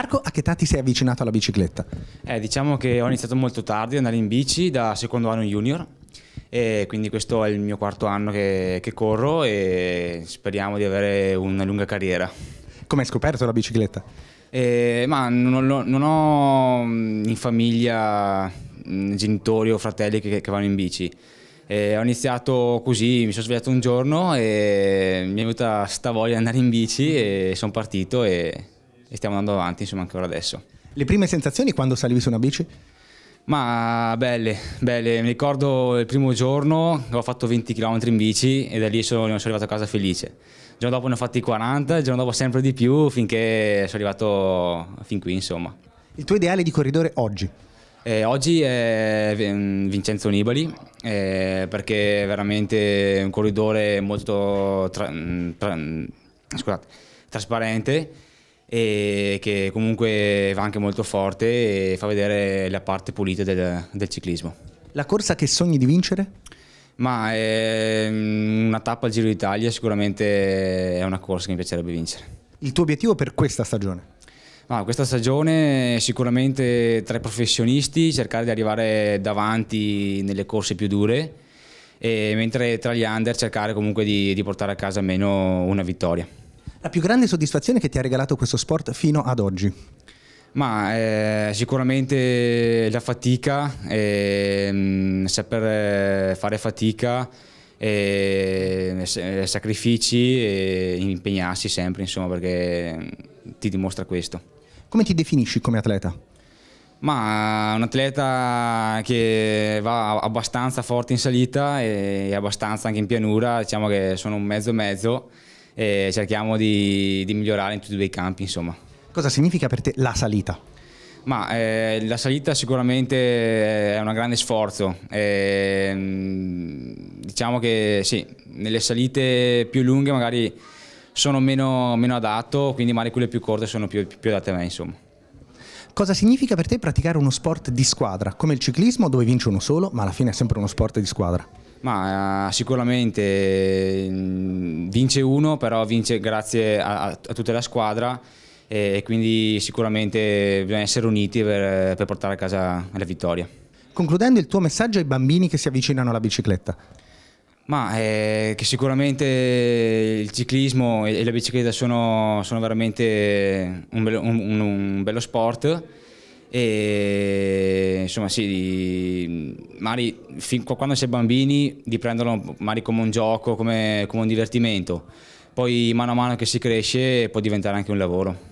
Marco, a che età ti sei avvicinato alla bicicletta? Eh, diciamo che ho iniziato molto tardi ad andare in bici, da secondo anno junior, e quindi questo è il mio quarto anno che, che corro e speriamo di avere una lunga carriera. Come hai scoperto la bicicletta? Eh, ma non ho, non ho, mm, in famiglia mm, genitori o fratelli che, che vanno in bici. Eh, ho iniziato così, mi sono svegliato un giorno e mi è venuta sta voglia di andare in bici e sono partito e e stiamo andando avanti insomma anche ora adesso. Le prime sensazioni quando salivi su una bici? Ma belle, belle. Mi ricordo il primo giorno che ho fatto 20 km in bici e da lì sono, sono arrivato a casa felice. Il giorno dopo ne ho fatti 40, il giorno dopo sempre di più finché sono arrivato fin qui, insomma. Il tuo ideale di corridore oggi? Eh, oggi è mm, Vincenzo Nibali eh, perché è veramente un corridore molto tra, mm, tra, mm, scusate, trasparente e che comunque va anche molto forte e fa vedere la parte pulita del, del ciclismo. La corsa che sogni di vincere? Ma è ehm, una tappa al Giro d'Italia sicuramente è una corsa che mi piacerebbe vincere. Il tuo obiettivo per questa stagione? Ah, questa stagione sicuramente tra i professionisti cercare di arrivare davanti nelle corse più dure, mentre tra gli under cercare comunque di, di portare a casa almeno una vittoria. La più grande soddisfazione che ti ha regalato questo sport fino ad oggi? Ma eh, sicuramente la fatica, ehm, eh, saper fare fatica, ehm, eh, sacrifici e impegnarsi sempre, insomma, perché mm, ti dimostra questo. Come ti definisci come atleta? Ma un atleta che va abbastanza forte in salita e abbastanza anche in pianura, diciamo che sono un mezzo mezzo e cerchiamo di, di migliorare in tutti e due i campi. Insomma. Cosa significa per te la salita? Ma eh, la salita sicuramente è un grande sforzo. Eh, diciamo che sì, nelle salite più lunghe magari sono meno, meno adatto, quindi magari quelle più corte sono più, più adatte a me, insomma. Cosa significa per te praticare uno sport di squadra, come il ciclismo dove vince uno solo, ma alla fine è sempre uno sport di squadra? Ma eh, sicuramente mm, vince uno, però vince grazie a, a tutta la squadra e, quindi sicuramente bisogna essere uniti per, per portare a casa la vittoria. Concludendo il tuo messaggio ai bambini che si avvicinano alla bicicletta. Ma eh, che sicuramente il ciclismo e la bicicletta sono, sono veramente un bello, un, un bello sport e insomma sì magari fin quando si è bambini di prenderlo magari come un gioco come, come un divertimento poi mano a mano che si cresce può diventare anche un lavoro